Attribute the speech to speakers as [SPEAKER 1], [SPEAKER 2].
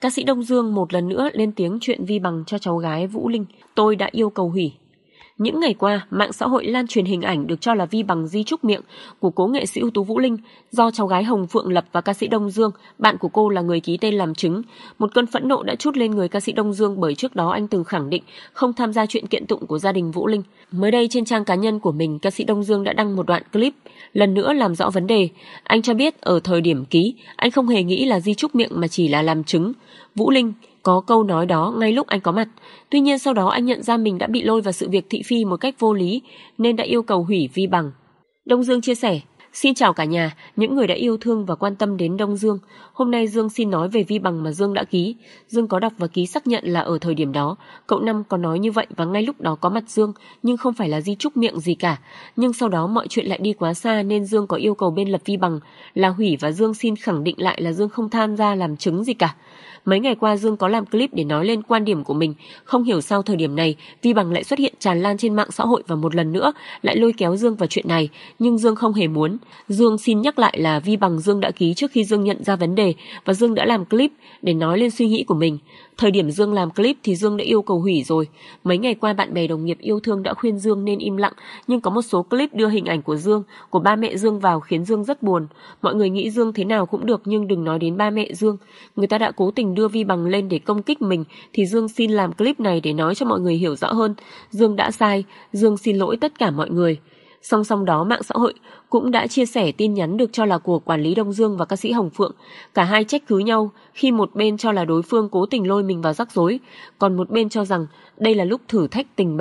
[SPEAKER 1] Ca sĩ Đông Dương một lần nữa lên tiếng chuyện vi bằng cho cháu gái Vũ Linh. Tôi đã yêu cầu hủy. Những ngày qua, mạng xã hội lan truyền hình ảnh được cho là vi bằng di trúc miệng của cố nghệ sĩ ưu tú Vũ Linh do cháu gái Hồng Phượng Lập và ca sĩ Đông Dương, bạn của cô là người ký tên làm chứng. Một cơn phẫn nộ đã trút lên người ca sĩ Đông Dương bởi trước đó anh từng khẳng định không tham gia chuyện kiện tụng của gia đình Vũ Linh. Mới đây trên trang cá nhân của mình, ca sĩ Đông Dương đã đăng một đoạn clip lần nữa làm rõ vấn đề. Anh cho biết ở thời điểm ký, anh không hề nghĩ là di trúc miệng mà chỉ là làm chứng. Vũ Linh có câu nói đó ngay lúc anh có mặt. Tuy nhiên sau đó anh nhận ra mình đã bị lôi vào sự việc thị phi một cách vô lý nên đã yêu cầu hủy vi bằng. Đông Dương chia sẻ, Xin chào cả nhà, những người đã yêu thương và quan tâm đến Đông Dương. Hôm nay Dương xin nói về vi bằng mà Dương đã ký. Dương có đọc và ký xác nhận là ở thời điểm đó, cậu Năm có nói như vậy và ngay lúc đó có mặt Dương, nhưng không phải là di trúc miệng gì cả. Nhưng sau đó mọi chuyện lại đi quá xa nên Dương có yêu cầu bên lập vi bằng là hủy và Dương xin khẳng định lại là Dương không tham gia làm chứng gì cả. Mấy ngày qua Dương có làm clip để nói lên quan điểm của mình. Không hiểu sao thời điểm này, Vi Bằng lại xuất hiện tràn lan trên mạng xã hội và một lần nữa lại lôi kéo Dương vào chuyện này. Nhưng Dương không hề muốn. Dương xin nhắc lại là Vi Bằng Dương đã ký trước khi Dương nhận ra vấn đề và Dương đã làm clip để nói lên suy nghĩ của mình. Thời điểm Dương làm clip thì Dương đã yêu cầu hủy rồi. Mấy ngày qua bạn bè đồng nghiệp yêu thương đã khuyên Dương nên im lặng, nhưng có một số clip đưa hình ảnh của Dương, của ba mẹ Dương vào khiến Dương rất buồn. Mọi người nghĩ Dương thế nào cũng được nhưng đừng nói đến ba mẹ Dương. Người ta đã cố tình đưa Vi Bằng lên để công kích mình thì Dương xin làm clip này để nói cho mọi người hiểu rõ hơn. Dương đã sai, Dương xin lỗi tất cả mọi người. Song song đó mạng xã hội cũng đã chia sẻ tin nhắn được cho là của quản lý Đông Dương và ca sĩ Hồng Phượng. Cả hai trách cứ nhau khi một bên cho là đối phương cố tình lôi mình vào rắc rối, còn một bên cho rằng đây là lúc thử thách tình bạn.